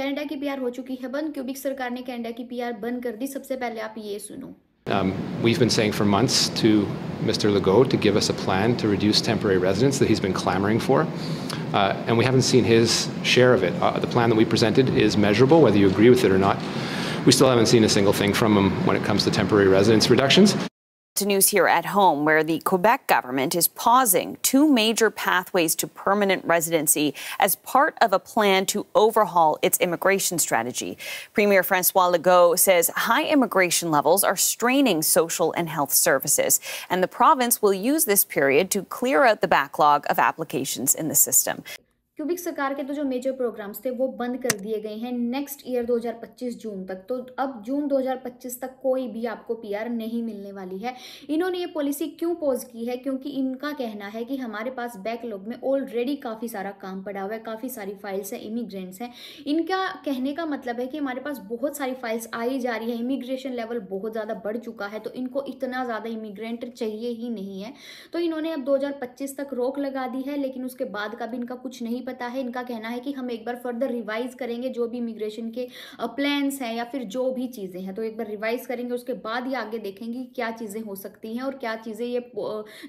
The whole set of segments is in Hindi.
कनाडा की पीआर हो चुकी है बंद क्यूबिक सरकार ने कनाडा की पीआर बंद कर दी सबसे पहले आप ये सुनो um, we've been saying for months to Mr. Legault to give us a plan to reduce temporary residence that he's been clamoring for, uh, and we haven't seen his share of it. Uh, the plan that we presented is measurable, whether you agree with it or not. We still haven't seen a single thing from him when it comes to temporary residence reductions. To news here at home, where the Quebec government is pausing two major pathways to permanent residency as part of a plan to overhaul its immigration strategy. Premier Francois Legault says high immigration levels are straining social and health services, and the province will use this period to clear out the backlog of applications in the system. Cubic सरकार के तो जो मेजर प्रोग्राम्स थे वो बंद कर दिए गए हैं नेक्स्ट ईयर 2025 जून तक तो अब जून 2025 तक कोई भी आपको पीआर नहीं मिलने वाली है इन्होंने ये पॉलिसी क्यों पोज की है क्योंकि इनका कहना है कि हमारे पास बैकलॉग में ऑलरेडी काफ़ी सारा काम पड़ा हुआ है काफ़ी सारी फाइल्स हैं इमिग्रेंट्स हैं इनका कहने का मतलब है कि हमारे पास बहुत सारी फाइल्स आई जा रही है इमिग्रेशन लेवल बहुत ज़्यादा बढ़ चुका है तो इनको इतना ज़्यादा इमिग्रेंट चाहिए ही नहीं है तो इन्होंने अब दो तक रोक लगा दी है लेकिन उसके बाद का भी इनका कुछ नहीं पता है इनका कहना है कि हम एक बार फर्दर रिवाइज करेंगे जो भी इमिग्रेशन के प्लान्स हैं या फिर जो भी चीज़ें हैं तो एक बार रिवाइज करेंगे उसके बाद ही आगे देखेंगे क्या चीज़ें हो सकती हैं और क्या चीज़ें ये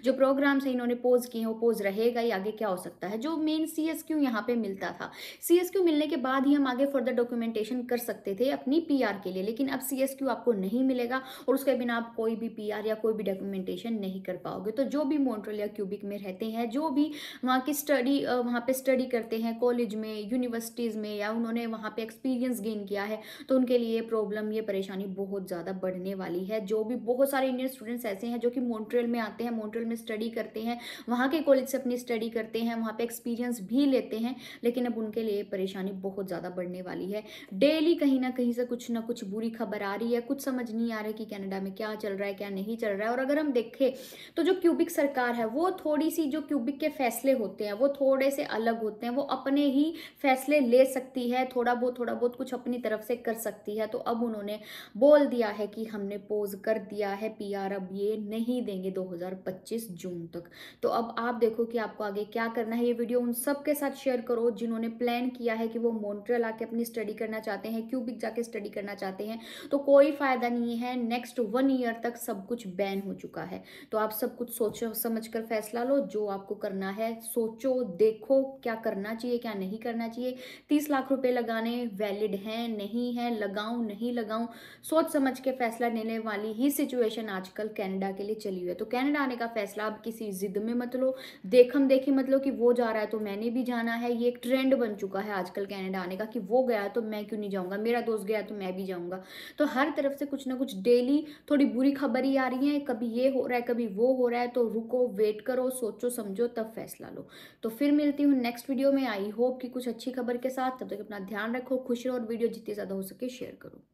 जो प्रोग्राम्स हैं इन्होंने पोज किए हैं वो पोज रहेगा या आगे क्या हो सकता है जो मेन सी एस क्यू यहाँ पर मिलता था सी एस क्यू मिलने के बाद ही हम आगे फर्दर डॉक्यूमेंटेशन कर सकते थे अपनी पी आर के लिए लेकिन अब सी एस क्यू आपको नहीं मिलेगा और उसके बिना आप कोई भी पी आर या कोई भी डॉक्यूमेंटेशन नहीं कर पाओगे तो जो भी मोन्ट्रोल या क्यूबिक में रहते हैं जो भी वहाँ की स्टडी वहाँ पे स्टडी करते हैं कॉलेज में यूनिवर्सिटीज़ में या उन्होंने वहाँ पे एक्सपीरियंस गेन किया है तो उनके लिए प्रॉब्लम ये परेशानी बहुत ज़्यादा बढ़ने वाली है जो भी बहुत सारे इंडियन स्टूडेंट्स ऐसे हैं जो कि मॉन्ट्रियल में आते हैं मॉन्ट्रियल में स्टडी करते हैं वहाँ के कॉलेज से अपनी स्टडी करते हैं वहाँ पर एक्सपीरियंस भी लेते हैं लेकिन अब उनके लिए परेशानी बहुत ज़्यादा बढ़ने वाली है डेली कहीं ना कहीं से कुछ ना कुछ बुरी खबर आ रही है कुछ समझ नहीं आ रहा है कि कैनेडा में क्या चल रहा है क्या नहीं चल रहा है और अगर हम देखें तो जो क्यूबिक सरकार है वो थोड़ी सी जो क्यूबिक के फैसले होते हैं वो थोड़े से अलग हो होते हैं वो अपने ही फैसले ले सकती है थोड़ा बहुत थोड़ा बहुत कुछ अपनी तरफ से कर सकती है तो अब उन्होंने बोल दिया है कि हमने पोज कर दिया है पी अब ये नहीं देंगे दो जून तक तो अब आप देखो कि आपको आगे क्या करना है ये वीडियो उन सब के साथ शेयर करो जिन्होंने प्लान किया है कि वो मॉन्ट्रियल आके अपनी स्टडी करना चाहते हैं क्यूबिक जाके स्टडी करना चाहते हैं तो कोई फायदा नहीं है नेक्स्ट वन ईयर तक सब कुछ बैन हो चुका है तो आप सब कुछ सोचो समझकर फैसला लो जो आपको करना है सोचो देखो क्या करना चाहिए क्या नहीं करना चाहिए तीस लाख रुपए लगाने वैलिड हैं नहीं है लगाऊं नहीं लगाऊं सोच समझ के फैसला लेने वाली ही सिचुएशन आजकल कनाडा के लिए चली हुई है तो कनाडा आने का फैसला अब किसी जिद में मत लो देखम देखी मत लो कि वो जा रहा है तो मैंने भी जाना है ये एक ट्रेंड बन चुका है आजकल कैनेडा आने का कि वो गया तो मैं क्यों नहीं जाऊँगा मेरा दोस्त गया तो मैं भी जाऊँगा तो हर तरफ से कुछ ना कुछ डेली थोड़ी बुरी खबर ही आ रही है कभी ये हो रहा है कभी वो हो रहा है तो रुको वेट करो सोचो समझो तब फैसला लो तो फिर मिलती हूँ नेक्स्ट वीडियो में आई होप कि कुछ अच्छी खबर के साथ तब तक अपना ध्यान रखो खुश रहो और वीडियो जितनी ज़्यादा हो सके शेयर करो